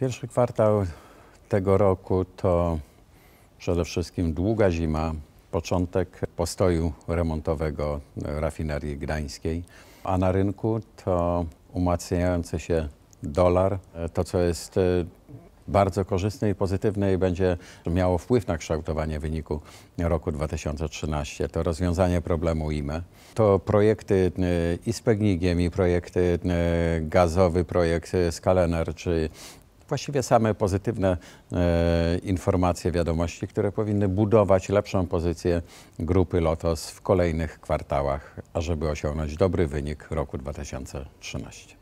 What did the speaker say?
Pierwszy kwartał tego roku to przede wszystkim długa zima, początek postoju remontowego rafinerii gdańskiej, a na rynku to umacniający się dolar, to co jest y, bardzo korzystne i pozytywne i będzie miało wpływ na kształtowanie wyniku roku 2013. To rozwiązanie problemu IME. To projekty y, i z Pegnigiem, i projekty y, gazowy, projekt Skalener, czy właściwie same pozytywne e, informacje, wiadomości, które powinny budować lepszą pozycję grupy LOTOS w kolejnych kwartałach, ażeby osiągnąć dobry wynik roku 2013.